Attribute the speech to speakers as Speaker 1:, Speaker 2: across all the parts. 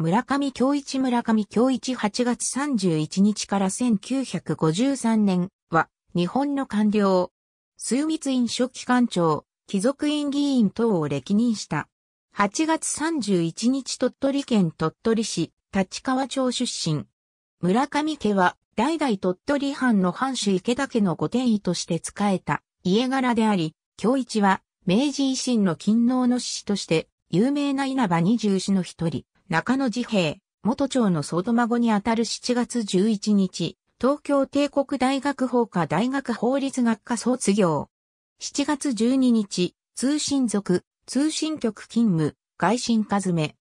Speaker 1: 村上京一村上京一8月31日から1953年は日本の官僚、水密院書記官長、貴族院議員等を歴任した。8月31日鳥取県鳥取市立川町出身。村上家は代々鳥取藩の藩主池田家の御典医として仕えた家柄であり、京一は明治維新の勤王の志士として有名な稲葉二十師の一人。中野治平、元長の祖父孫にあたる7月11日、東京帝国大学法科大学法律学科卒業。7月12日、通信族、通信局勤務、外信かずめ。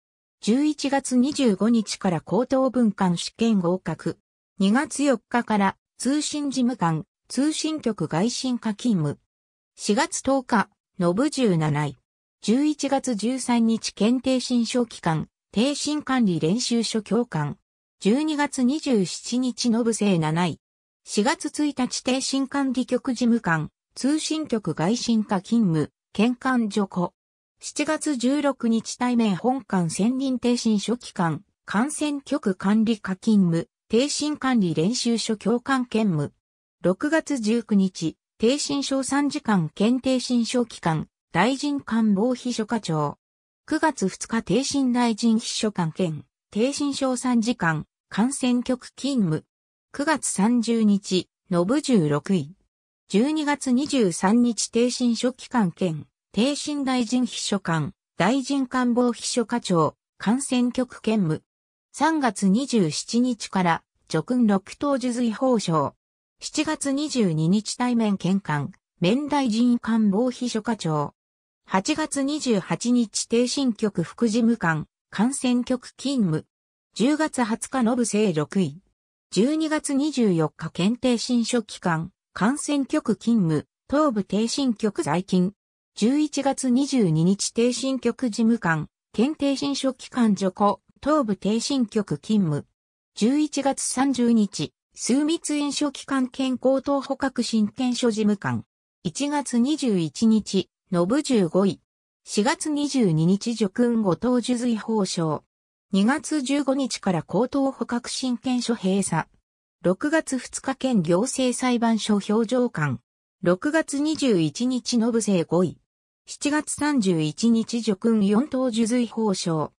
Speaker 1: 11月25日から高等文官試験合格。2月4日から通信事務官、通信局外信課勤務。4月10日、信17位。11月13日検定新書期間、定心管理練習所教官。12月27日の部生7位。4月1日定心管理局事務官、通信局外信課勤務、県管助庫。7月16日対面本館専任定心所機関、感染局管理課勤務、定心管理練習所教官兼務。6月19日、定心所3時間検定心所機関、大臣官房秘書課長。9月2日定身大臣秘書官兼、定身小参事官、感染局勤務。9月30日、のぶ16位。12月23日定身書記官兼、定身大臣秘書官、大臣官房秘書課長、感染局兼務。3月27日から、直訓6等受随法奨。7月22日対面兼官、面大臣官房秘書課長、8月28日定新局副事務官、感染局勤務。10月20日ノブ生6位。12月24日検定新書期間、感染局勤務、東部定新局在勤。11月22日定新局事務官、検定新書期間除行、東部定新局勤務。11月30日、数密飲書機関健康等捕獲新検書事務官。1月21日、信15位。4月22日叙勲後藤受髄報奨。2月15日から高等捕獲親権所閉鎖。6月2日県行政裁判所表情官。6月21日信生5位。7月31日叙勲4等受髄報奨。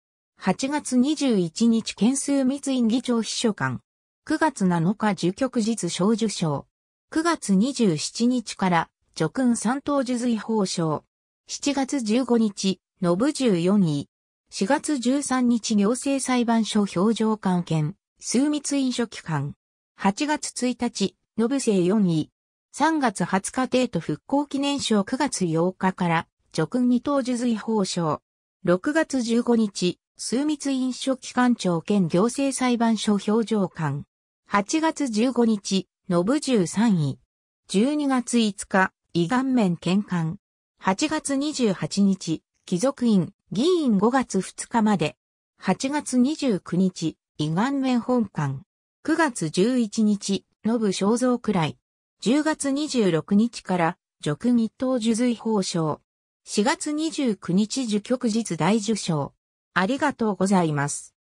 Speaker 1: 8月21日県数密院議長秘書官。9月7日受局日小受賞。9月27日から叙君三等受髄報奨。7月15日、信14位。4月13日行政裁判所表情官兼、数密飲書機関。8月1日、信政4位。3月20日デート復興記念賞9月8日から、叙君二等受髄報奨。6月15日、数密飲書機関長兼行政裁判所表情官。8月15日、信13位。12月5日、胃顔面検管。8月28日、貴族院、議員5月2日まで。8月29日、胃顔面本館。9月11日、信肖像くらい。10月26日から、俗日東受随法賞。4月29日受局日大受賞。ありがとうございます。